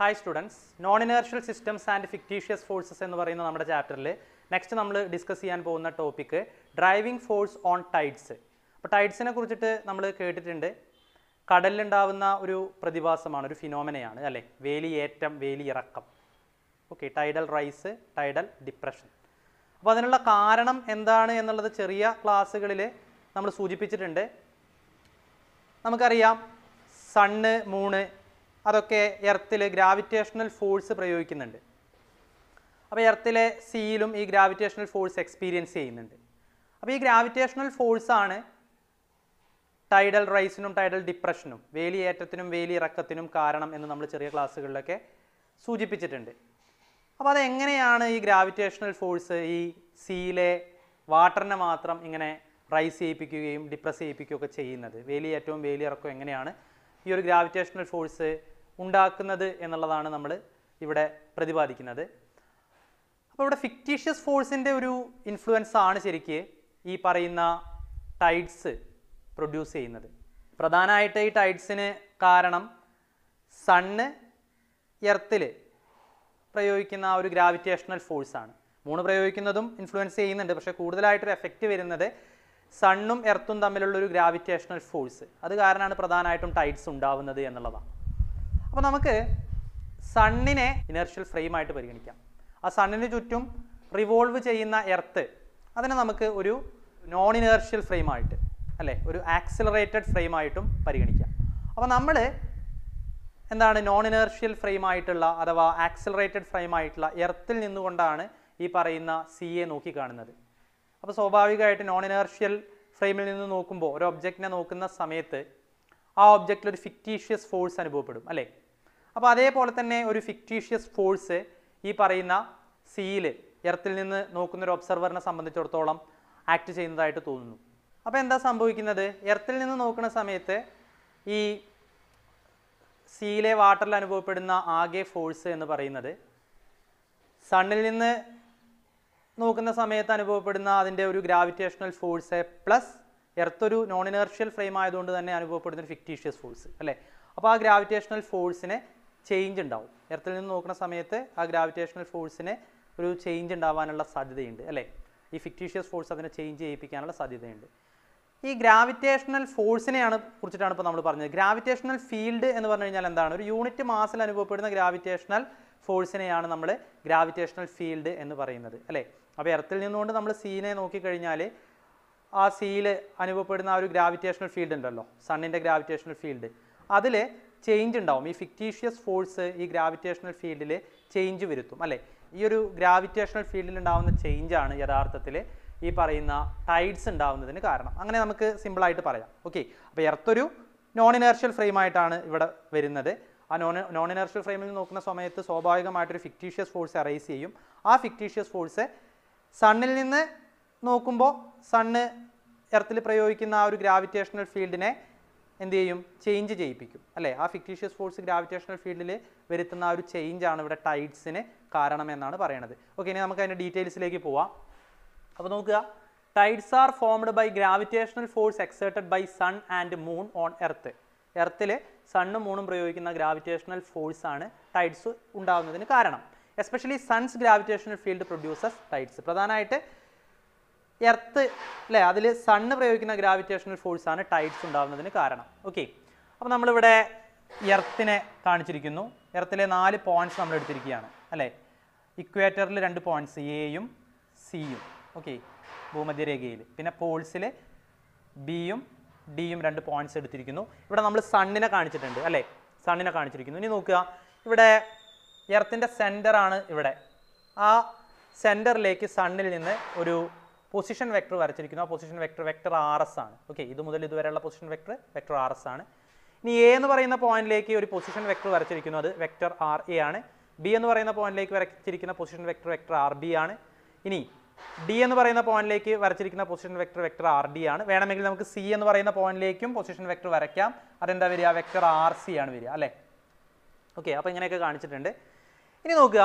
hi students non inertial systems and fictitious forces എന്ന് പറയുന്ന നമ്മുടെ ചാപ്റ്ററിൽ നെക്സ്റ്റ് നമ്മൾ ഡിസ്കസ് ചെയ്യാൻ പോകുന്ന topic driving force on tides അപ്പോൾ ടൈഡ്സിനെ കുറിച്ചിട്ട് നമ്മൾ കേട്ടിട്ടുണ്ട് കടലിലുണ്ടാവുന്ന ഒരു പ്രതിഭാസമാണ് ഒരു ഫിനോമിനയാണ് അല്ലേ വേലിയേറ്റം വേലിയിറക്കം okay tidal rise tidal depression അപ്പോൾ അതിനുള്ള കാരണം എന്താണ് എന്നുള്ളത് ചെറിയ ക്ലാസ്സുകളിൽ നമ്മൾ സൂചിപ്പിച്ചിട്ടുണ്ട് നമുക്കറിയാം സണ്ണ് മൂണ് അതൊക്കെ എർത്തിൽ ഗ്രാവിറ്റേഷണൽ ഫോഴ്സ് പ്രയോഗിക്കുന്നുണ്ട് അപ്പോൾ എർത്തിലെ സീയിലും ഈ ഗ്രാവിറ്റേഷണൽ ഫോഴ്സ് എക്സ്പീരിയൻസ് ചെയ്യുന്നുണ്ട് അപ്പോൾ ഈ ഗ്രാവിറ്റേഷണൽ ഫോഴ്സാണ് ടൈഡൽ റൈസിനും ടൈഡൽ ഡിപ്രഷനും വേലിയേറ്റത്തിനും വേലിയിറക്കത്തിനും കാരണം എന്ന് നമ്മൾ ചെറിയ ക്ലാസ്സുകളിലൊക്കെ സൂചിപ്പിച്ചിട്ടുണ്ട് അപ്പോൾ അതെങ്ങനെയാണ് ഈ ഗ്രാവിറ്റേഷണൽ ഫോഴ്സ് ഈ സീയിലെ വാട്ടറിനെ മാത്രം ഇങ്ങനെ റൈസ് ചെയ്യിപ്പിക്കുകയും ഡിപ്രസ് ചെയ്യിപ്പിക്കുകയൊക്കെ ചെയ്യുന്നത് വേലിയേറ്റവും വേലിയിറക്കവും എങ്ങനെയാണ് ഈ ഒരു ഗ്രാവിറ്റേഷണൽ ഫോഴ്സ് ഉണ്ടാക്കുന്നത് എന്നുള്ളതാണ് നമ്മൾ ഇവിടെ പ്രതിപാദിക്കുന്നത് അപ്പോൾ ഇവിടെ ഫിക്റ്റീഷ്യസ് ഫോഴ്സിൻ്റെ ഒരു ഇൻഫ്ലുവൻസ് ആണ് ശരിക്ക് ഈ പറയുന്ന ടൈഡ്സ് പ്രൊഡ്യൂസ് ചെയ്യുന്നത് പ്രധാനമായിട്ട് ഈ ടൈഡ്സിന് കാരണം സണ്ണ് എർത്തിൽ പ്രയോഗിക്കുന്ന ഒരു ഗ്രാവിറ്റേഷണൽ ഫോഴ്സാണ് മൂന്ന് പ്രയോഗിക്കുന്നതും ഇൻഫ്ലുവൻസ് ചെയ്യുന്നുണ്ട് പക്ഷേ കൂടുതലായിട്ടൊരു എഫക്റ്റ് വരുന്നത് സണ്ണും എർത്തും തമ്മിലുള്ള ഒരു ഗ്രാവിറ്റേഷണൽ ഫോഴ്സ് അത് കാരണമാണ് പ്രധാനമായിട്ടും ടൈഡ്സ് ഉണ്ടാവുന്നത് എന്നുള്ളതാണ് അപ്പോൾ നമുക്ക് സണ്ണിനെ ഇനർഷ്യൽ ഫ്രെയിമായിട്ട് പരിഗണിക്കാം ആ സണ്ണിന് ചുറ്റും റിവോൾവ് ചെയ്യുന്ന എർത്ത് അതിനെ നമുക്ക് ഒരു നോൺ ഇനേർഷ്യൽ ഫ്രെയിമായിട്ട് അല്ലേ ഒരു ആക്സിലറേറ്റഡ് ഫ്രെയിമായിട്ടും പരിഗണിക്കാം അപ്പോൾ നമ്മൾ എന്താണ് നോൺ ഇനേർഷ്യൽ ഫ്രെയിമായിട്ടുള്ള അഥവാ ആക്സിലറേറ്റഡ് ഫ്രെയിമായിട്ടുള്ള എർത്തിൽ നിന്നുകൊണ്ടാണ് ഈ പറയുന്ന സി എ നോക്കിക്കാണുന്നത് അപ്പോൾ സ്വാഭാവികമായിട്ട് നോൺ ഇനേർഷ്യൽ ഫ്രെയിമിൽ നിന്ന് നോക്കുമ്പോൾ ഒരു ഒബ്ജക്റ്റിനെ നോക്കുന്ന സമയത്ത് ആ ഒബ്ജക്റ്റിൽ ഒരു ഫിക്റ്റീഷ്യസ് ഫോഴ്സ് അനുഭവപ്പെടും അല്ലേ അപ്പോൾ അതേപോലെ തന്നെ ഒരു ഫിക്റ്റീഷ്യസ് ഫോഴ്സ് ഈ പറയുന്ന സീല് എർത്തിൽ നിന്ന് നോക്കുന്ന ഒരു ഒബ്സർവറിനെ സംബന്ധിച്ചിടത്തോളം ആക്ട് ചെയ്യുന്നതായിട്ട് തോന്നുന്നു അപ്പോൾ എന്താ സംഭവിക്കുന്നത് എർത്തിൽ നിന്ന് നോക്കുന്ന സമയത്ത് ഈ സീയിലെ വാട്ടറിൽ അനുഭവപ്പെടുന്ന ആകെ ഫോഴ്സ് എന്ന് പറയുന്നത് സണ്ണിൽ നിന്ന് നോക്കുന്ന സമയത്ത് അനുഭവപ്പെടുന്ന അതിൻ്റെ ഒരു ഗ്രാവിറ്റേഷണൽ ഫോഴ്സ് പ്ലസ് എർത്തൊരു ഒരു നോൺ ഇനേർഷ്യൽ ഫ്രെയിം ആയതുകൊണ്ട് തന്നെ അനുഭവപ്പെടുന്ന ഒരു ഫിക്റ്റീഷ്യസ് ഫോഴ്സ് അല്ലേ അപ്പോൾ ആ ഗ്രാവിറ്റേഷണൽ ഫോഴ്സിനെ ചേഞ്ച് ഉണ്ടാവും എർത്തിൽ നിന്ന് നോക്കുന്ന സമയത്ത് ആ ഗ്രാവിറ്റേഷണൽ ഫോഴ്സിന് ഒരു ചേഞ്ച് ഉണ്ടാവാനുള്ള സാധ്യതയുണ്ട് അല്ലേ ഈ ഫിക്റ്റീഷ്യസ് ഫോഴ്സ് അതിനെ ചേഞ്ച് ചെയ്യിപ്പിക്കാനുള്ള സാധ്യതയുണ്ട് ഈ ഗ്രാവിറ്റേഷണൽ ഫോഴ്സിനെയാണ് കുറിച്ചിട്ടാണ് ഇപ്പോൾ നമ്മൾ പറഞ്ഞത് ഗ്രാവിറ്റേഷണൽ ഫീൽഡ് എന്ന് പറഞ്ഞു കഴിഞ്ഞാൽ എന്താണ് ഒരു യൂണിറ്റ് മാസിൽ അനുഭവപ്പെടുന്ന ഗ്രാവിറ്റേഷണൽ ഫോഴ്സിനെയാണ് നമ്മൾ ഗ്രാവിറ്റേഷണൽ ഫീൽഡ് എന്ന് പറയുന്നത് അല്ലേ അപ്പോൾ എർത്തിൽ നിന്നുകൊണ്ട് നമ്മൾ സീനെ നോക്കിക്കഴിഞ്ഞാൽ ആ സീയിൽ അനുഭവപ്പെടുന്ന ആ ഒരു ഗ്രാവിറ്റേഷണൽ ഫീൽഡ് ഉണ്ടല്ലോ സണ്ണിൻ്റെ ഗ്രാവിറ്റേഷണൽ ഫീൽഡ് അതിൽ ചേഞ്ച് ഉണ്ടാവും ഈ ഫിക്റ്റീഷ്യസ് ഫോഴ്സ് ഈ ഗ്രാവിറ്റേഷണൽ ഫീൽഡിൽ ചേഞ്ച് വരുത്തും അല്ലേ ഈ ഒരു ഗ്രാവിറ്റേഷണൽ ഫീൽഡിൽ ഉണ്ടാകുന്ന ചേഞ്ചാണ് യഥാർത്ഥത്തിൽ ഈ പറയുന്ന ടൈഡ്സ് ഉണ്ടാവുന്നതിന് കാരണം അങ്ങനെ നമുക്ക് സിമ്പിളായിട്ട് പറയാം ഓക്കെ അപ്പോൾ എർത്തൊരു നോൺ ഇനേർഷ്യൽ ഫ്രെയിമായിട്ടാണ് ഇവിടെ വരുന്നത് ആ നോൺ നോൺ ഇനേർഷ്യൽ ഫ്രെയിമിൽ നോക്കുന്ന സമയത്ത് സ്വാഭാവികമായിട്ടൊരു ഫിക്റ്റീഷ്യസ് ഫോഴ്സ് അറൈസ് ചെയ്യും ആ ഫിക്റ്റീഷ്യസ് ഫോഴ്സ് സണ്ണിൽ നിന്ന് നോക്കുമ്പോൾ സണ്ണ് എർത്തിൽ പ്രയോഗിക്കുന്ന ആ ഒരു ഗ്രാവിറ്റേഷണൽ ഫീൽഡിനെ എന്ത് ചെയ്യും ചേഞ്ച് ചെയ്യിപ്പിക്കും അല്ലേ ആ ഫിക്റ്റീഷ്യസ് ഫോഴ്സ് ഗ്രാവിറ്റേഷണൽ ഫീൽഡിൽ വരുത്തുന്ന ആ ഒരു ചേഞ്ചാണ് ഇവിടെ ടൈഡ്സിന് എന്നാണ് പറയണത് ഓക്കെ ഇനി നമുക്ക് അതിൻ്റെ ഡീറ്റെയിൽസിലേക്ക് പോവാം അപ്പോൾ നോക്കുക tides are formed by gravitational force exerted by sun and moon on earth എർത്തിൽ സണ്ണും മൂണും പ്രയോഗിക്കുന്ന ഗ്രാവിറ്റേഷണൽ ഫോഴ്സ് ആണ് ടൈഡ്സ് ഉണ്ടാകുന്നതിന് കാരണം especially sun's gravitational field produces tides പ്രധാനമായിട്ട് എർത്ത് അല്ലേ അതിൽ സണ്ണ് പ്രയോഗിക്കുന്ന ഗ്രാവിറ്റേഷണൽ ഫോഴ്സാണ് ടൈഡ്സ് ഉണ്ടാകുന്നതിന് കാരണം ഓക്കെ അപ്പോൾ നമ്മളിവിടെ എർത്തിനെ കാണിച്ചിരിക്കുന്നു എർത്തിലെ നാല് പോയിന്റ്സ് നമ്മൾ എടുത്തിരിക്കുകയാണ് അല്ലേ ഇക്വേറ്ററിൽ രണ്ട് പോയിന്റ്സ് എയും സിയും ഓക്കെ ഭൂമധ്യരേഖയിൽ പിന്നെ പോൾസിൽ ബിയും ഡിയും രണ്ട് പോയിന്റ്സ് എടുത്തിരിക്കുന്നു ഇവിടെ നമ്മൾ സണ്ണിനെ കാണിച്ചിട്ടുണ്ട് അല്ലേ സണ്ണിനെ കാണിച്ചിരിക്കുന്നു ഇനി നോക്കുക ഇവിടെ എർത്തിൻ്റെ സെൻറ്ററാണ് ഇവിടെ ആ സെൻറ്ററിലേക്ക് സണ്ണിൽ നിന്ന് ഒരു പൊസിഷൻ വെക്ടർ വരച്ചിരിക്കുന്നു ആ position vector vector R S ആണ് ഓക്കെ ഇത് മുതൽ ഇതുവരെയുള്ള position vector vector R S ആണ് ഇനി എ എന്ന് പറയുന്ന പോയിന്റിലേക്ക് ഒരു പൊസിഷൻ വെക്ടർ വരച്ചിരിക്കുന്നു അത് വെക്ടർ ആർ എ ആണ് ബി എന്ന് പറയുന്ന പോയിന്റിലേക്ക് വരച്ചിരിക്കുന്ന position vector vector R B ആണ് ഇനി ഡി എന്ന് പറയുന്ന പോയിന്റിലേക്ക് വരച്ചിരിക്കുന്ന position vector vector R D ആണ് വേണമെങ്കിൽ നമുക്ക് സി എന്ന് പറയുന്ന പോയിന്റിലേക്കും പൊസിഷൻ വെക്ടർ വരയ്ക്കാം അതെന്താ വരിക വെക്ടർ ആർ സി ആണ് വരിക അല്ലേ ഓക്കെ അപ്പോൾ ഇങ്ങനെയൊക്കെ കാണിച്ചിട്ടുണ്ട് ഇനി നോക്കുക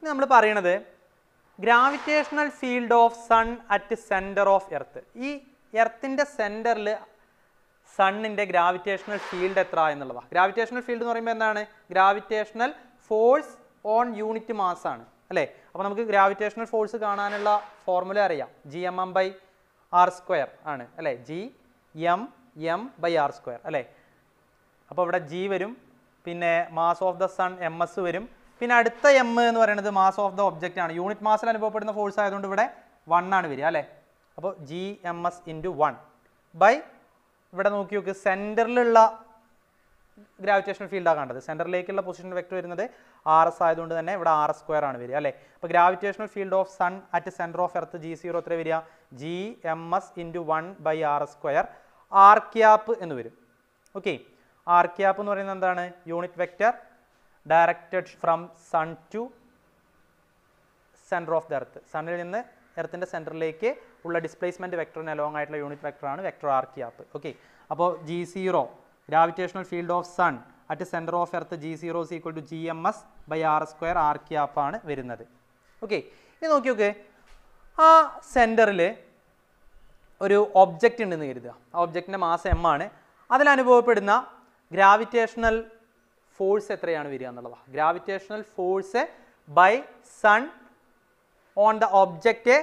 ഇനി നമ്മൾ പറയണത് gravitational field of sun at centre of earth ഈ എർത്തിൻ്റെ സെൻറ്ററിൽ സണ്ണിൻ്റെ ഗ്രാവിറ്റേഷണൽ ഫീൽഡ് എത്ര എന്നുള്ളതാണ് ഗ്രാവിറ്റേഷണൽ ഫീൽഡ് എന്ന് പറയുമ്പോൾ എന്താണ് gravitational force on unit mass ആണ് അല്ലേ അപ്പോൾ നമുക്ക് ഗ്രാവിറ്റേഷണൽ ഫോഴ്സ് കാണാനുള്ള ഫോർമുല അറിയാം G M M by R square ആണ് അല്ലേ G M M by R square അല്ലേ അപ്പോൾ ഇവിടെ ജി വരും പിന്നെ mass of the sun M S വരും പിന്നെ അടുത്ത എം എന്ന് പറയുന്നത് മാസ് ഓഫ് ദ ഒബ്ജക്റ്റ് ആണ് യൂണിറ്റ് മാസിൽ അനുഭവപ്പെടുന്ന ഫോഴ്സ് ആയതുകൊണ്ട് ഇവിടെ വൺ ആണ് വരിക അല്ലേ അപ്പോൾ G M S into one by ഇവിടെ നോക്കി നോക്ക് സെൻറ്ററിലുള്ള ഗ്രാവിറ്റേഷണൽ ഫീൽഡാണ് കണ്ടത് സെൻറ്ററിലേക്കുള്ള പൊസിഷൻ വെക്ടർ വരുന്നത് ആർ എസ് ആയതുകൊണ്ട് തന്നെ ഇവിടെ ആർ സ്ക്വയർ ആണ് വരിക അല്ലേ അപ്പോൾ gravitational field of sun at centre of earth G zero എത്ര വരിക G M S into one by R square R cap എന്ന് വരും ഓക്കെ ആർ ക്യാപ്പ് എന്ന് പറയുന്നത് എന്താണ് unit vector directed from sun to centre of the earth സണ്ണിൽ നിന്ന് എർത്തിൻ്റെ സെൻറ്ററിലേക്ക് ഉള്ള ഡിസ്പ്ലേസ്മെൻറ്റ് വെക്ടറിന് അലോങ് ആയിട്ടുള്ള യൂണിറ്റ് വെക്ടറാണ് വെക്ടർ ആർക്ക് ആപ്പ് ഓക്കെ അപ്പോൾ G zero gravitational field of sun at centre of earth G zero C equal to G M S by R square R കി ആപ്പാണ് വരുന്നത് ഓക്കെ ഇനി നോക്കി നോക്ക് ആ സെൻറ്ററിൽ ഒരു ഒബ്ജക്റ്റ് ഉണ്ടെന്ന് കരുതുക ആ ഒബ്ജക്റ്റിൻ്റെ മാസം എം ആണ് അതിലനുഭവപ്പെടുന്ന ഗ്രാവിറ്റേഷണൽ ഫോഴ്സ് എത്രയാണ് വരിക എന്നുള്ളതാണ് gravitational force by sun on the object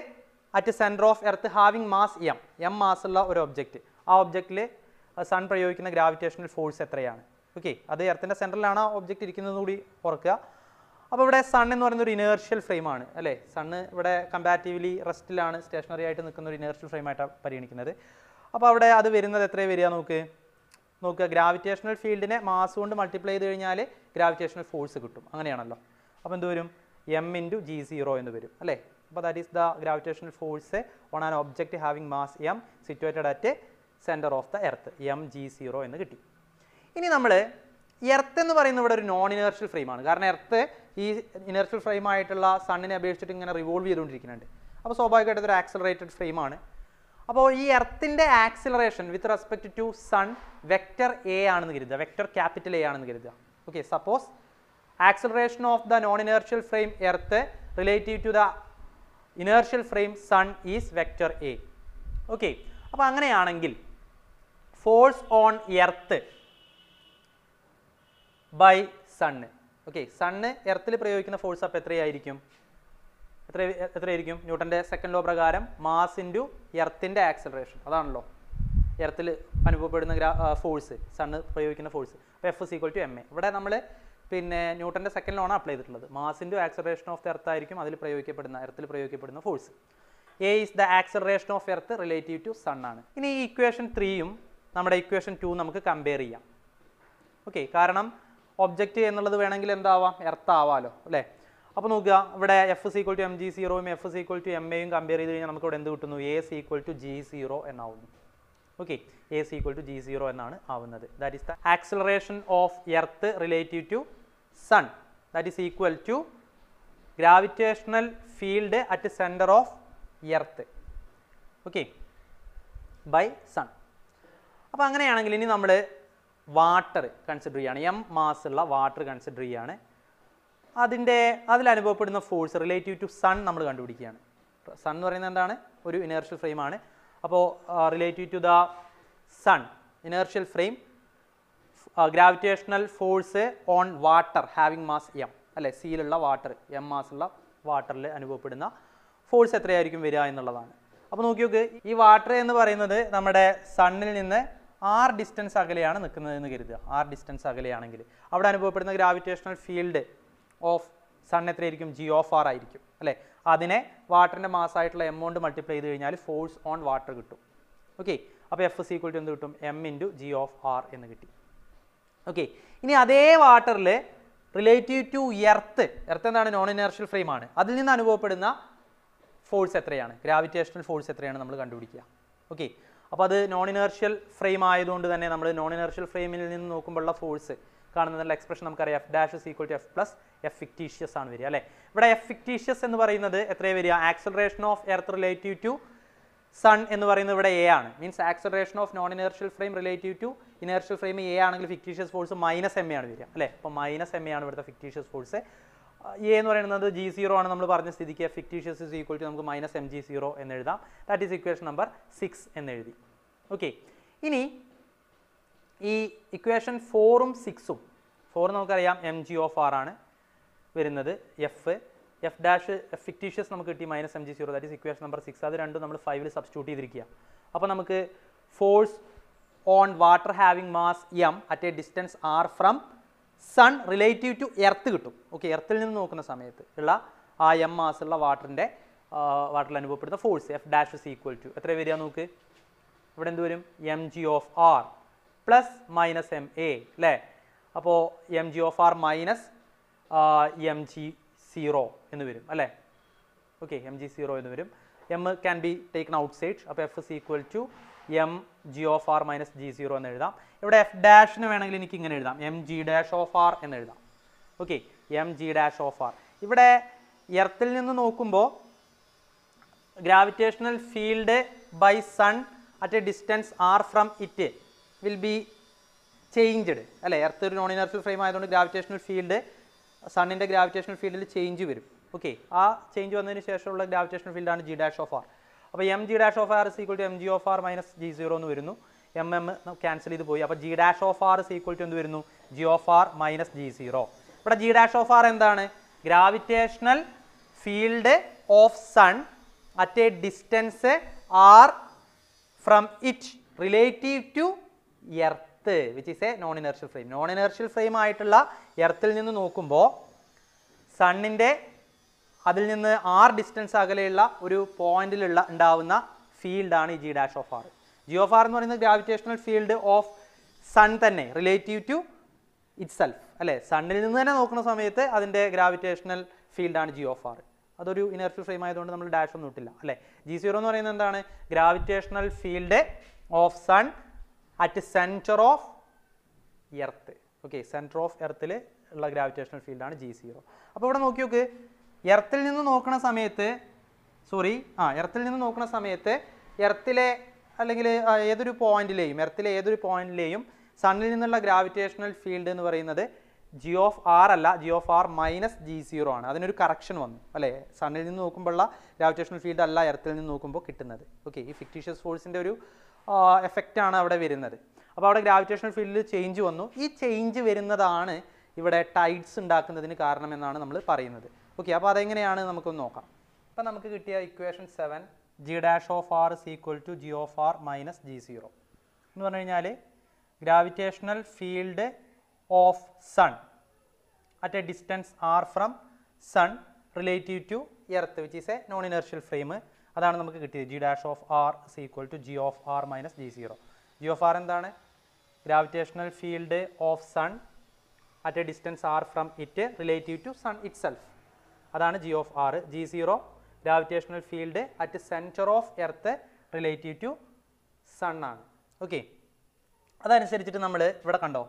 at centre of earth having mass M M ഉള്ള ഒരു ഒബ്ജക്റ്റ് ആ ഒബ്ജക്റ്റിൽ സൺ പ്രയോഗിക്കുന്ന ഗ്രാവിറ്റേഷണൽ ഫോഴ്സ് എത്രയാണ് ഓക്കെ അത് എർത്തിൻ്റെ സെൻറ്ററിലാണ് ആ ഒബ്ജക്റ്റ് ഇരിക്കുന്നത് കൂടി ഓർക്കുക അപ്പോൾ ഇവിടെ സൺ എന്ന് പറയുന്ന ഒരു ഇനേർഷ്യൽ ഫ്രെയിമാണ് അല്ലേ സണ്ണ് ഇവിടെ കമ്പാരിറ്റീവ്ലി റെസ്റ്റിലാണ് സ്റ്റേഷനറി ആയിട്ട് നിൽക്കുന്ന ഒരു ഇനേർഷ്യൽ ഫ്രെയിമായിട്ടാണ് പരിഗണിക്കുന്നത് അപ്പോൾ അവിടെ അത് വരുന്നത് എത്രയാണ് വരിക നമുക്ക് നോക്കുക ഗ്രാവിറ്റേഷണൽ ഫീൽഡിനെ മാസ് കൊണ്ട് മൾട്ടിപ്ലൈ ചെയ്ത് കഴിഞ്ഞാൽ ഗ്രാവിറ്റേഷണൽ ഫോഴ്സ് കിട്ടും അങ്ങനെയാണല്ലോ അപ്പോൾ എന്ത് വരും എം ഇൻറ്റു ജി സീറോ എന്ന് വരും അല്ലേ അപ്പോൾ that is the gravitational force on an object having mass M situated at centre of the earth M G zero എന്ന് കിട്ടി ഇനി നമ്മൾ എർത്ത് എന്ന് പറയുന്നത് ഇവിടെ ഒരു നോൺ ഇനേർഷ്യൽ ഫ്രെയിമാണ് കാരണം എർത്ത് ഈ ഇനേർഷ്യൽ ഫ്രെയിമായിട്ടുള്ള സണ്ണിനെ അപേക്ഷിച്ചിട്ട് ഇങ്ങനെ റിവോൾവ് ചെയ്തുകൊണ്ടിരിക്കുന്നുണ്ട് അപ്പോൾ സ്വാഭാവികമായിട്ട് ഒരു ആക്സലറേറ്റഡ് ഫ്രെയിമാണ് അപ്പോൾ ഈ എർത്തിൻ്റെ acceleration with respect to sun vector A ആണെന്ന് കരുതുക വെക്ടർ ക്യാപിറ്റൽ എ ആണെന്ന് കരുതുക okay suppose acceleration of the non inertial frame earth relative to the inertial frame sun is vector A okay അപ്പോൾ അങ്ങനെയാണെങ്കിൽ force on earth by sun okay sun എർത്തിൽ പ്രയോഗിക്കുന്ന force അപ്പോൾ എത്രയായിരിക്കും എത്ര എത്രയായിരിക്കും ന്യൂട്ടൻ്റെ സെക്കൻഡ് ലോ പ്രകാരം മാസ് ഇൻറ്റു എർത്തിൻ്റെ ആക്സലറേഷൻ അതാണല്ലോ എർത്തിൽ അനുഭവപ്പെടുന്ന ഗ്രാ ഫോഴ്സ് സണ്ണ് പ്രയോഗിക്കുന്ന ഫോഴ്സ് അപ്പോൾ F equal to M A ഇവിടെ നമ്മൾ പിന്നെ ന്യൂട്ടൻ്റെ സെക്കൻഡ് ആണ് അപ്ലൈ ചെയ്തിട്ടുള്ളത് mass into acceleration of the earth ആയിരിക്കും അതിൽ പ്രയോഗിക്കപ്പെടുന്ന എർത്തിൽ പ്രയോഗിക്കപ്പെടുന്ന force A is the acceleration of earth relative to സണ്ണാണ് ആണ് ഇനി ഈ ഇക്വേഷൻ ത്രീയും നമ്മുടെ ഇക്വേഷൻ ടു നമുക്ക് കമ്പയർ ചെയ്യാം ഓക്കെ കാരണം ഒബ്ജക്റ്റ് എന്നുള്ളത് വേണമെങ്കിൽ എന്താവാം എർത്ത് ആവാമല്ലോ അല്ലേ അപ്പോൾ നോക്കുക ഇവിടെ F C equal to M G സീറോയും F C equal to M എയും കമ്പയർ ചെയ്ത് കഴിഞ്ഞാൽ നമുക്ക് ഇവിടെ എന്ത് കിട്ടുന്നു A C equal to G zero എന്നാവുന്നു okay A C equal to G zero എന്നാണ് ആവുന്നത് that is the acceleration of earth relative to sun that is equal to gravitational field at centre of earth okay by sun അപ്പോൾ അങ്ങനെയാണെങ്കിൽ ഇനി നമ്മൾ water consider ചെയ്യുകയാണ് M mass ഉള്ള water consider ചെയ്യുകയാണ് അതിൻ്റെ അതിലനുഭവപ്പെടുന്ന ഫോഴ്സ് റിലേറ്റീവ് ടു സൺ നമ്മൾ കണ്ടുപിടിക്കുകയാണ് സൺ എന്ന് പറയുന്നത് എന്താണ് ഒരു ഇനേർഷ്യൽ ഫ്രെയിമാണ് അപ്പോൾ relative to the sun inertial frame gravitational force on water having mass M അല്ലേ സീലുള്ള വാട്ടർ എം മാസുള്ള വാട്ടറിൽ അനുഭവപ്പെടുന്ന ഫോഴ്സ് എത്രയായിരിക്കും വരിക എന്നുള്ളതാണ് അപ്പോൾ നോക്കി നോക്ക് ഈ വാട്ടർ എന്ന് പറയുന്നത് നമ്മുടെ സണ്ണിൽ നിന്ന് ആർ ഡിസ്റ്റൻസ് അകലെയാണ് നിൽക്കുന്നതെന്ന് കരുതുക ആർ ഡിസ്റ്റൻസ് അകലെയാണെങ്കിൽ അവിടെ അനുഭവപ്പെടുന്ന ഗ്രാവിറ്റേഷണൽ ഫീൽഡ് ഓഫ് സൺ എത്രയായിരിക്കും ജി ഓഫ് ആർ ആയിരിക്കും അല്ലേ അതിനെ വാട്ടറിൻ്റെ മാസമായിട്ടുള്ള എമൗണ്ട് മൾട്ടിപ്ലൈ ചെയ്ത് കഴിഞ്ഞാൽ ഫോഴ്സ് ഓൺ വാട്ടർ കിട്ടും ഓക്കെ അപ്പോൾ എഫ് എസ് ഈക്വൽ ടു എന്ത് കിട്ടും M into G of R എന്ന് കിട്ടി ഓക്കെ ഇനി അതേ വാട്ടറിൽ റിലേറ്റീവ് ടു എർത്ത് എർത്ത് എന്താണ് നോൺ ഇനേർഷ്യൽ ഫ്രെയിമാണ് അതിൽ നിന്ന് അനുഭവപ്പെടുന്ന ഫോഴ്സ് എത്രയാണ് ഗ്രാവിറ്റേഷണൽ ഫോഴ്സ് എത്രയാണ് നമ്മൾ കണ്ടുപിടിക്കുക ഓക്കെ അപ്പോൾ അത് നോൺ ഇനേർഷ്യൽ ഫ്രെയിം ആയതുകൊണ്ട് തന്നെ നമ്മൾ നോൺ ഇനേർഷ്യൽ ഫ്രെയിമിൽ നിന്ന് നോക്കുമ്പോഴുള്ള ഫോഴ്സ് കാണുന്നതിനുള്ള എക്സ്പ്രഷൻ നമുക്കറിയാം F dash equal to F plus F fictitious ആണ് വരിക അല്ലേ ഇവിടെ എഫ് ഫിക്റ്റീഷ്യസ് എന്ന് പറയുന്നത് എത്രയാണ് വരിക acceleration of earth relative to sun എന്ന് പറയുന്നത് ഇവിടെ എ ആണ് means acceleration of non inertial frame relative to inertial frame A ആണെങ്കിൽ fictitious force minus M A ആണ് വരിക അല്ലേ അപ്പോൾ മൈനസ് എം എ ആണ് ഇവിടുത്തെ ഫിക്റ്റീഷ്യസ് ഫോഴ്സ് എ എന്ന് പറയുന്നത് ജി സീറോ ആണ് നമ്മൾ പറഞ്ഞ സ്ഥിതിക്ക് ഫിക്റ്റീഷ്യസ് ഇസ് ഈക്വൽ ടു നമുക്ക് മൈനസ് എം ജി സീറോ എന്ന് എഴുതാം that is equation number six എന്ന് എഴുതി ഓക്കെ ഇനി ഈ ഇക്വേഷൻ ഫോറും സിക്സും ഫോർ നമുക്കറിയാം എം ജി ഓഫ് ആർ ആണ് വരുന്നത് F F dash F fictitious നമുക്ക് കിട്ടി minus M G zero that is equation number six അത് രണ്ടും നമ്മൾ ഫൈവിൽ സബ്സ്റ്റിറ്റ്യൂട്ട് ചെയ്തിരിക്കുക അപ്പോൾ നമുക്ക് force on water having mass M at a distance R from sun relative to earth കിട്ടും ഓക്കെ എർത്തിൽ നിന്ന് നോക്കുന്ന സമയത്ത് ഉള്ള ആ എം മാസുള്ള വാട്ടറിൻ്റെ വാട്ടറിൽ അനുഭവപ്പെടുന്ന force F dash is equal to എത്ര വരിക നോക്ക് ഇവിടെ എന്ത് വരും M G of R plus minus M A അല്ലേ അപ്പോൾ M G of R minus M G zero എന്ന് വരും അല്ലേ ഓക്കെ എം ജി സീറോ എന്ന് വരും M can be taken outside അപ്പോൾ F is equal to M G of R minus G zero എന്ന് എഴുതാം ഇവിടെ എഫ് ഡാഷിന് വേണമെങ്കിൽ എനിക്ക് ഇങ്ങനെ എഴുതാം M G dash of R എന്ന് എഴുതാം okay M G dash of R ഇവിടെ എർത്തിൽ നിന്ന് നോക്കുമ്പോൾ gravitational field by sun at a distance R from it will be changed അല്ലേ എർത്ത് ഒരു നോൺ ഇനർഷ്യൽ ഫ്രെയിം ആയതുകൊണ്ട് ഗ്രാവിറ്റേഷണൽ ഫീൽഡ് സണ്ണിൻ്റെ ഗ്രാവിറ്റേഷണൽ ഫീൽഡിൽ ചേഞ്ച് വരും ഓക്കെ ആ ചേഞ്ച് വന്നതിന് ശേഷമുള്ള ഗ്രാവിറ്റേഷണൽ ഫീൽഡാണ് ജി ഡാഷ് ഓഫ് ആർ അപ്പോൾ M G dash of R is equal to M G of R minus G zero എന്ന് വരുന്നു എം എം ക്യാൻസൽ ചെയ്ത് പോയി അപ്പോൾ G dash of R is equal to എന്ത് വരുന്നു G of R minus G zero ഇവിടെ G dash of R എന്താണ് gravitational field of sun at a distance R from it relative to earth earth which is a non inertial frame non inertial frame ആയിട്ടുള്ള എർത്തിൽ നിന്ന് നോക്കുമ്പോൾ സണ്ണിൻ്റെ അതിൽ നിന്ന് R distance അകലെയുള്ള ഒരു പോയിന്റിലുള്ള ഉണ്ടാവുന്ന ഫീൽഡാണ് G dash of R G of R എന്ന് പറയുന്നത് ഗ്രാവിറ്റേഷണൽ ഫീൽഡ് ഓഫ് സൺ തന്നെ റിലേറ്റീവ് ടു ഇറ്റ് സെൽഫ് അല്ലേ സണ്ണിൽ നിന്ന് തന്നെ നോക്കുന്ന സമയത്ത് അതിൻ്റെ ഗ്രാവിറ്റേഷണൽ ഫീൽഡാണ് ജി ഓഫ് ആർ അതൊരു ഇനർഷ്യൽ ഫ്രെയിം ആയതുകൊണ്ട് നമ്മൾ ഡാഷ് ഒന്നും ഇട്ടില്ല അല്ലേ ജി സീറോ എന്ന് പറയുന്നത് എന്താണ് gravitational field of sun at centre of earth okay centre of എർത്തിൽ ഉള്ള ഗ്രാവിറ്റേഷണൽ ഫീൽഡാണ് ജി സീറോ അപ്പോൾ ഇവിടെ നോക്കി നോക്ക് എർത്തിൽ നിന്ന് നോക്കുന്ന സമയത്ത് സോറി ആ എർത്തിൽ നിന്ന് നോക്കുന്ന സമയത്ത് എർത്തിലെ അല്ലെങ്കിൽ ഏതൊരു പോയിന്റിലെയും എർത്തിലെ ഏതൊരു പോയിന്റിലെയും സണ്ണിൽ നിന്നുള്ള ഗ്രാവിറ്റേഷണൽ ഫീൽഡ് എന്ന് പറയുന്നത് ജി ഓഫ് ആർ അല്ല G of R minus G zero ആണ് അതിനൊരു കറക്ഷൻ വന്നു അല്ലേ സണ്ണിൽ നിന്ന് നോക്കുമ്പോഴുള്ള ഗ്രാവിറ്റേഷണൽ ഫീൽഡ് അല്ല എർത്തിൽ നിന്ന് നോക്കുമ്പോൾ കിട്ടുന്നത് ഓക്കെ ഈ ഫിക്ടീഷ്യസ് ഫോഴ്സിൻ്റെ ഒരു എഫക്റ്റാണ് അവിടെ വരുന്നത് അപ്പോൾ അവിടെ ഗ്രാവിറ്റേഷണൽ ഫീൽഡിൽ ചേഞ്ച് വന്നു ഈ ചേഞ്ച് വരുന്നതാണ് ഇവിടെ ടൈഡ്സ് ഉണ്ടാക്കുന്നതിന് കാരണമെന്നാണ് നമ്മൾ പറയുന്നത് ഓക്കെ അപ്പോൾ അതെങ്ങനെയാണ് നമുക്കൊന്ന് നോക്കാം അപ്പോൾ നമുക്ക് കിട്ടിയ equation seven G dash of R is equal to G of R minus G zero എന്ന് പറഞ്ഞു കഴിഞ്ഞാൽ gravitational field of sun at a distance R from sun relative to earth which is a non inertial frame അതാണ് നമുക്ക് കിട്ടിയത് G dash of R is equal to G of R minus G zero G of R എന്താണ് gravitational field of sun at a distance R from it relative to sun itself അതാണ് G of R G zero gravitational field at centre of earth relative to sun ആണ് okay അതനുസരിച്ചിട്ട് നമ്മൾ ഇവിടെ കണ്ടോ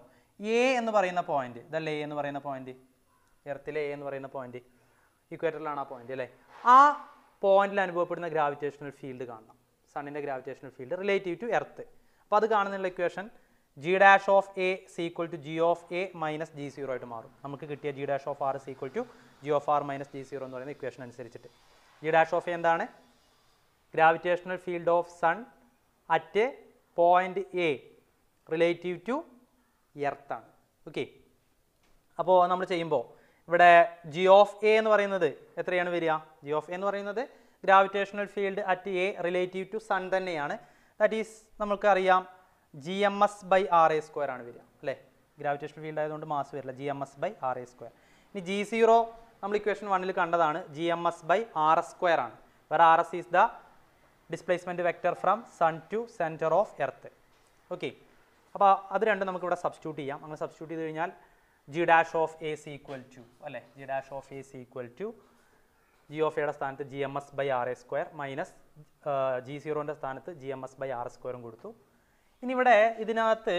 A എന്ന് പറയുന്ന point ഇതല്ലേ A എന്ന് പറയുന്ന പോയിന്റ് എർത്തിലെ എ എന്ന് പറയുന്ന പോയിന്റ് ഇക്വേറ്ററിലാണ് ആ പോയിന്റ് അല്ലേ ആ പോയിന്റിൽ അനുഭവപ്പെടുന്ന ഗ്രാവിറ്റേഷണൽ ഫീൽഡ് കാണണം സണ്ണിൻ്റെ gravitational field relative to earth അപ്പോൾ അത് കാണുന്നുള്ള equation G dash of A is equal to G of A minus G zero ആയിട്ട് മാറും നമുക്ക് കിട്ടിയ G dash of R is equal to G of R minus G zero എന്ന് പറയുന്ന ഇക്വേഷൻ അനുസരിച്ചിട്ട് ജി ഡാഷ് ഓഫ് എ എന്താണ് gravitational field of sun at point A relative to എർത്താണ് okay അപ്പോൾ നമ്മൾ ചെയ്യുമ്പോൾ ഇവിടെ ജി ഓഫ് എ എന്ന് പറയുന്നത് എത്രയാണ് വരിക ജി ഓഫ് എ എന്ന് പറയുന്നത് gravitational field at A relative to sun തന്നെയാണ് ദാറ്റ് ഈസ് നമുക്കറിയാം G M S by R A square ആണ് വരിക അല്ലേ ഗ്രാവിറ്റേഷണൽ ഫീൽഡ് ആയതുകൊണ്ട് മാസ് വരില്ല G M S by R A square ഇനി ജി സീറോ നമ്മൾ ഇക്വേഷൻ വണ്ണിൽ കണ്ടതാണ് G M S by R S square ആണ് വേറെ R S is the displacement vector from sun to centre of earth okay അപ്പോൾ അത് രണ്ടും നമുക്കിവിടെ സബ്സ്റ്റ്യൂട്ട് ചെയ്യാം അങ്ങനെ സബ്സ്റ്റ്യൂട്ട് ചെയ്ത് കഴിഞ്ഞാൽ G dash of A C equal to അല്ലേ G dash of A C equal to G of എയുടെ സ്ഥാനത്ത് G M S by R A square minus G സീറോൻ്റെ സ്ഥാനത്ത് G M S by R സ്ക്വയറും കൊടുത്തു ഇനി ഇവിടെ ഇതിനകത്ത്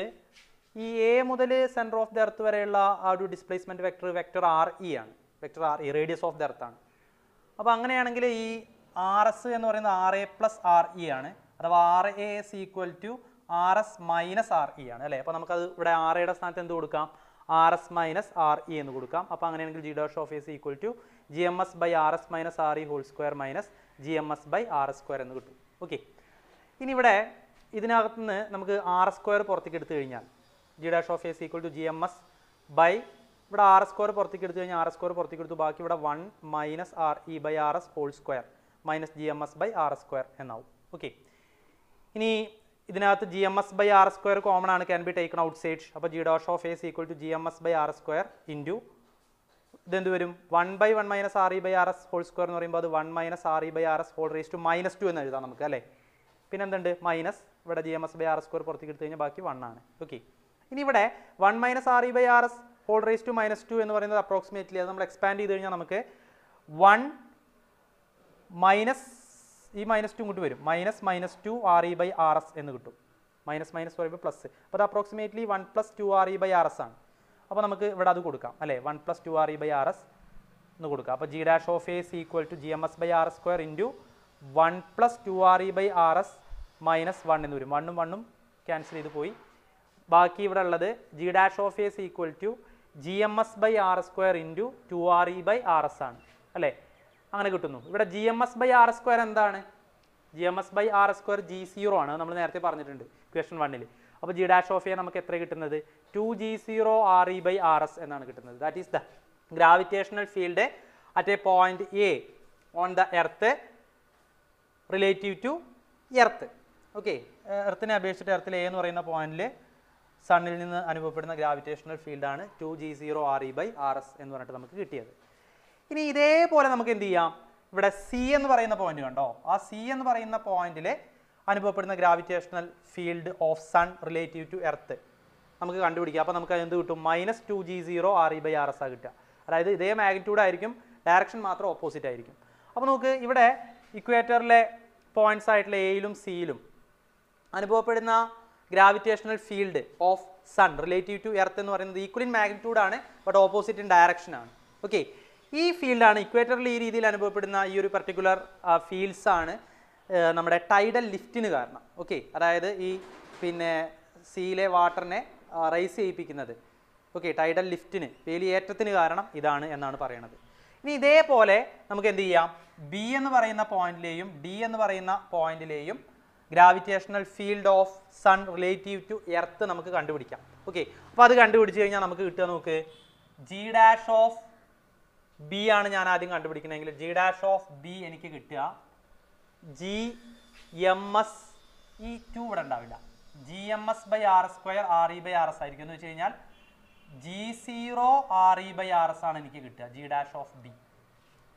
ഈ എ മുതൽ സെൻറ്റർ ഓഫ് ദ എർത്ത് വരെയുള്ള ആ ഒരു displacement vector vector R E ആണ് vector R E radius of the എർത്താണ് അപ്പോൾ അങ്ങനെയാണെങ്കിൽ ഈ ആർ എസ് എന്ന് പറയുന്നത് R A plus R E ആണ് അഥവാ R A S equal to R S minus R E ആണ് അല്ലേ അപ്പോൾ നമുക്കത് ഇവിടെ ആർ എയുടെ സ്ഥാനത്ത് എന്ത് കൊടുക്കാം R S minus R E എന്ന് കൊടുക്കാം അപ്പോൾ അങ്ങനെയാണെങ്കിൽ G dash of S equal to G M S by R S minus R E whole square minus G M S by R S square എന്ന് കിട്ടും ഓക്കെ ഇനി ഇവിടെ ഇതിനകത്തുനിന്ന് നമുക്ക് ആർ സ്ക്വയർ പുറത്തേക്ക് എടുത്തു കഴിഞ്ഞാൽ G dash of S equal to G M S by ഇവിടെ ആർ സ്ക്വയർ പുറത്തേക്ക് എടുത്തു കഴിഞ്ഞാൽ ആർ സ്ക്വയർ പുറത്തേക്ക് എടുത്തു ബാക്കി ഇവിടെ one minus R E by R S whole square minus G M S by R S square എന്നാവും okay ഇനി ഇതിനകത്ത് G M S by R square common ആണ് can be taken outside അപ്പോൾ G dash of S equal to G M S by R square into ഇതെന്ത് വരും one by one minus R E by R S whole square എന്ന് പറയുമ്പോൾ അത് one minus R E by R S whole raise to minus two എന്ന് എഴുതാം നമുക്ക് അല്ലേ പിന്നെ എന്തുണ്ട് മൈനസ് ഇവിടെ G M S by R square പുറത്തേക്ക് എടുത്തു കഴിഞ്ഞാൽ ബാക്കി വൺ ആണ് ഓക്കെ ഇനി ഇവിടെ one minus R E by R S whole raise to minus two എന്ന് പറയുന്നത് അപ്രോക്സിമേറ്റ്ലി അത് നമ്മൾ എക്സ്പാൻഡ് ചെയ്ത് കഴിഞ്ഞാൽ നമുക്ക് വൺ മൈനസ് ഈ മൈനസ് ടു ഇങ്ങോട്ട് വരും minus minus two R E by R S എന്ന് കിട്ടും മൈനസ് മൈനസ് പറയുമ്പോൾ പ്ലസ് അപ്പോൾ അത് approximately one plus two R E by R S ആണ് അപ്പോൾ നമുക്ക് ഇവിടെ അത് കൊടുക്കാം അല്ലേ one plus two R E by R S എന്ന് കൊടുക്കാം അപ്പോൾ G dash of A is equal to G M S by R S square into one plus two R E by R S minus one എന്ന് വരും വണ്ണും വണ്ണും cancel ചെയ്ത് പോയി ബാക്കി ഇവിടെ ഉള്ളത് G dash of A is equal to G M S by R S square into two R E by R S ആണ് അല്ലേ അങ്ങനെ കിട്ടുന്നു ഇവിടെ G M S by R square എന്താണ് G M S by R square G zero ആണ് നമ്മൾ നേരത്തെ പറഞ്ഞിട്ടുണ്ട് ക്വസ്റ്റൻ വണ്ണിൽ അപ്പോൾ ജി ഡാഷ് ഓഫ് എ നമുക്ക് എത്ര കിട്ടുന്നത് two G zero R E by R S എന്നാണ് കിട്ടുന്നത് that is the gravitational field at a point A on the earth relative to earth okay എർത്തിനെ അപേക്ഷിച്ചിട്ട് എർത്തിൽ എ എന്ന് പറയുന്ന പോയിന്റിൽ സണ്ണിൽ നിന്ന് അനുഭവപ്പെടുന്ന ഗ്രാവിറ്റേഷണൽ ഫീൽഡാണ് two G zero R E by R S എന്ന് പറഞ്ഞിട്ട് നമുക്ക് കിട്ടിയത് ഇനി ഇതേപോലെ നമുക്ക് എന്ത് ചെയ്യാം ഇവിടെ സി എന്ന് പറയുന്ന പോയിന്റ് കണ്ടോ ആ സി എന്ന് പറയുന്ന പോയിന്റിൽ അനുഭവപ്പെടുന്ന gravitational field of sun relative to earth നമുക്ക് കണ്ടുപിടിക്കാം അപ്പോൾ നമുക്ക് എന്ത് കിട്ടും minus two G zero R E by R S ആ കിട്ടുക അതായത് ഇതേ മാഗ്നിറ്റ്യൂഡ് ആയിരിക്കും ഡയറക്ഷൻ മാത്രം ഓപ്പോസിറ്റ് ആയിരിക്കും അപ്പോൾ നമുക്ക് ഇവിടെ ഇക്വേറ്ററിലെ പോയിന്റ്സ് ആയിട്ടുള്ള എയിലും സിയിലും അനുഭവപ്പെടുന്ന gravitational field of sun relative to earth എന്ന് പറയുന്നത് ഈക്വലിൻ മാഗ്നിറ്റ്യൂഡാണ് ബട്ട് ഓപ്പോസിറ്റ് ഇൻ ഡയറക്ഷനാണ് ഓക്കെ ഈ ഫീൽഡാണ് ഇക്വേറ്ററിൽ ഈ രീതിയിൽ അനുഭവപ്പെടുന്ന ഈ ഒരു പർട്ടിക്കുലർ ഫീൽഡ്സാണ് നമ്മുടെ ടൈഡൽ ലിഫ്റ്റിന് കാരണം ഓക്കെ അതായത് ഈ പിന്നെ സീയിലെ വാട്ടറിനെ റൈസ് ചെയ്യിപ്പിക്കുന്നത് ഓക്കെ ടൈഡൽ ലിഫ്റ്റിന് വേലിയേറ്റത്തിന് കാരണം ഇതാണ് എന്നാണ് പറയുന്നത് ഇനി ഇതേപോലെ നമുക്ക് എന്ത് ചെയ്യാം ബി എന്ന് പറയുന്ന പോയിന്റിലെയും ഡി എന്ന് പറയുന്ന പോയിന്റിലെയും gravitational field of sun relative to earth നമുക്ക് കണ്ടുപിടിക്കാം ഓക്കെ അപ്പോൾ അത് കണ്ടുപിടിച്ച് കഴിഞ്ഞാൽ നമുക്ക് കിട്ടുക നോക്ക് ജി ഡാഷ് ഓഫ് ബി ആണ് ഞാൻ ആദ്യം കണ്ടുപിടിക്കണമെങ്കിൽ ജി ഡാഷ് ഓഫ് ബി എനിക്ക് കിട്ടുക ജി എം എസ് ഈ ടു ഇവിടെ ഉണ്ടാവില്ല G M S by R square R E by R S ആയിരിക്കും എന്ന് വെച്ച് കഴിഞ്ഞാൽ G zero R E by R S ആണ് എനിക്ക് കിട്ടുക G dash of B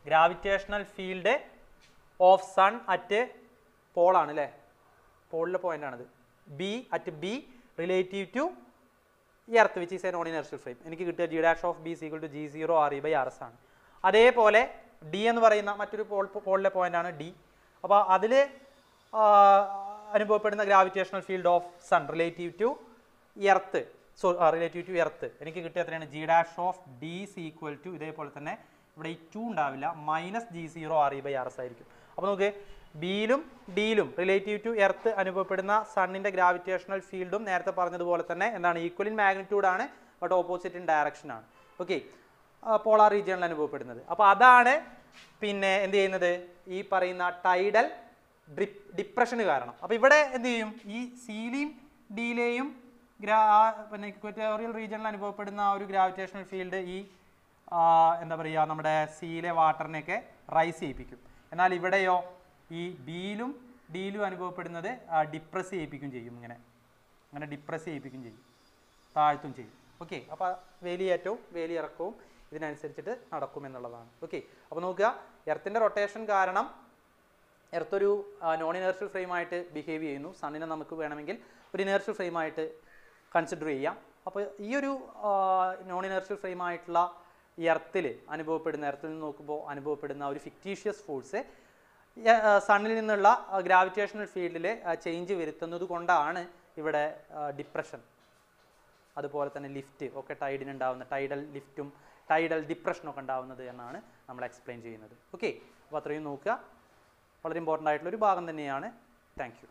gravitational field of sun at പോളാണ് അല്ലേ പോളിലെ പോയിന്റ് ആണത് B at B relative to ഈ earth which is a non inertial frame എനിക്ക് കിട്ടുക G dash of B is equal to G zero R E by R S ആണ് അതേപോലെ D എന്ന് പറയുന്ന മറ്റൊരു പോൾ പോളിലെ പോയിൻ്റാണ് ഡി അപ്പോൾ അതിൽ അനുഭവപ്പെടുന്ന gravitational field of sun relative to earth so relative to earth എനിക്ക് കിട്ടിയ എത്രയാണ് G dash of D C equal to ഇതേപോലെ തന്നെ ഇവിടെ ഈ ടു ഉണ്ടാവില്ല minus G zero R E by R S ആയിരിക്കും അപ്പോൾ നമുക്ക് ബിയിലും ഡിയിലും റിലേറ്റീവ് ടു എർത്ത് അനുഭവപ്പെടുന്ന സണ്ണിൻ്റെ ഗ്രാവിറ്റേഷണൽ ഫീൽഡും നേരത്തെ പറഞ്ഞതുപോലെ തന്നെ എന്താണ് ഈക്വൽ ഇൻ മാഗ്നിറ്റ്യൂഡാണ് ബട്ട് ഓപ്പോസിറ്റ് ഇൻ ഡയറക്ഷനാണ് ഓക്കെ പോളാർ റീജിയണിൽ അനുഭവപ്പെടുന്നത് അപ്പോൾ അതാണ് പിന്നെ എന്ത് ചെയ്യുന്നത് ഈ പറയുന്ന ടൈഡൽ ഡ്രിപ് ഡിപ്രഷന് കാരണം അപ്പോൾ ഇവിടെ എന്ത് ചെയ്യും ഈ സീലിയും ഡിയിലെയും പിന്നെ ഇക്വറ്റോറിയൽ റീജിയണിൽ അനുഭവപ്പെടുന്ന ആ ഒരു ഗ്രാവിറ്റേഷണൽ ഫീൽഡ് ഈ എന്താ പറയുക നമ്മുടെ സീലെ വാട്ടറിനെയൊക്കെ റൈസ് ചെയ്യിപ്പിക്കും എന്നാൽ ഇവിടെയോ ഈ ബിയിലും ഡിയിലും അനുഭവപ്പെടുന്നത് ഡിപ്രസ് ചെയ്യിപ്പിക്കും ചെയ്യും ഇങ്ങനെ അങ്ങനെ ഡിപ്രസ് ചെയ്യിപ്പിക്കും ചെയ്യും താഴ്ത്തും ചെയ്യും ഓക്കെ അപ്പോൾ വേലിയേറ്റവും വേലിയിറക്കവും ഇതിനനുസരിച്ചിട്ട് നടക്കുമെന്നുള്ളതാണ് ഓക്കെ അപ്പോൾ നോക്കുക എർത്തിൻ്റെ റൊട്ടേഷൻ കാരണം എർത്തൊരു നോൺ ഇനേർഷ്യൽ ഫ്രെയിമായിട്ട് ബിഹേവ് ചെയ്യുന്നു സണ്ണിനെ നമുക്ക് വേണമെങ്കിൽ ഒരു ഇനേർഷ്യൽ ഫ്രെയിമായിട്ട് കൺസിഡർ ചെയ്യാം അപ്പോൾ ഈ ഒരു നോൺ ഇനേർഷ്യൽ ഫ്രെയിമായിട്ടുള്ള ഈ എർത്തിൽ അനുഭവപ്പെടുന്ന എർത്തിൽ നിന്ന് നോക്കുമ്പോൾ അനുഭവപ്പെടുന്ന ഒരു ഫിക്റ്റീഷ്യസ് ഫോഴ്സ് സണ്ണിൽ നിന്നുള്ള ഗ്രാവിറ്റേഷണൽ ഫീൽഡിൽ ചേഞ്ച് വരുത്തുന്നത് കൊണ്ടാണ് ഇവിടെ ഡിപ്രഷൻ അതുപോലെ തന്നെ ലിഫ്റ്റ് ഒക്കെ ടൈഡിനുണ്ടാവുന്ന ടൈഡൽ ലിഫ്റ്റും ടൈഡൽ ഡിപ്രഷനൊക്കെ ഉണ്ടാവുന്നത് എന്നാണ് നമ്മൾ എക്സ്പ്ലെയിൻ ചെയ്യുന്നത് ഓക്കെ അപ്പോൾ അത്രയും നോക്കുക വളരെ ഇമ്പോർട്ടൻ്റ് ആയിട്ടുള്ള ഒരു ഭാഗം തന്നെയാണ് താങ്ക്